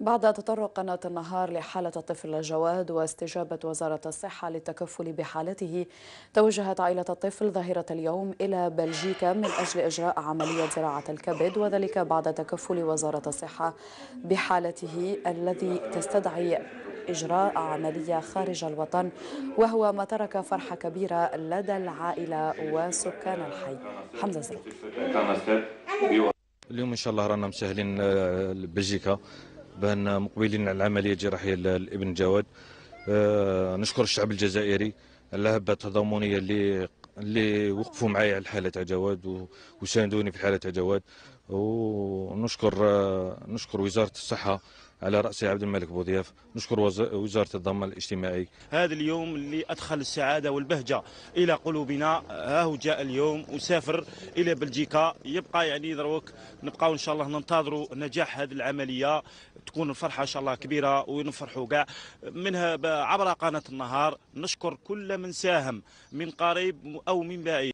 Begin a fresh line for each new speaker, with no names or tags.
بعد تطرق قناة النهار لحالة الطفل الجواد واستجابة وزارة الصحة للتكفل بحالته توجهت عائلة الطفل ظاهرة اليوم إلى بلجيكا من أجل إجراء عملية زراعة الكبد وذلك بعد تكفل وزارة الصحة بحالته الذي تستدعي إجراء عملية خارج الوطن وهو ما ترك فرحة كبيرة لدى العائلة وسكان الحي حمزة زرق
اليوم إن شاء الله رانا مسهلين آه، بلجيكا بان مقبلين على العمليه الجراحيه لابن جواد آه، نشكر الشعب الجزائري على الهبه التضامنيه اللي اللي وقفوا معايا على الحاله تاع جواد وساندوني في الحاله تاع جواد ونشكر آه، نشكر وزاره
الصحه على رأس عبد الملك بوضياف نشكر وزارة الضمان الاجتماعي هذا اليوم اللي أدخل السعادة والبهجة إلى قلوبنا ها هو جاء اليوم وسافر إلى بلجيكا يبقى يعني دروك نبقاو إن شاء الله ننتظروا نجاح هذه العملية تكون الفرحة إن شاء الله كبيرة ونفرحوا كاع منها عبر قناة النهار نشكر كل من ساهم من قريب أو من بعيد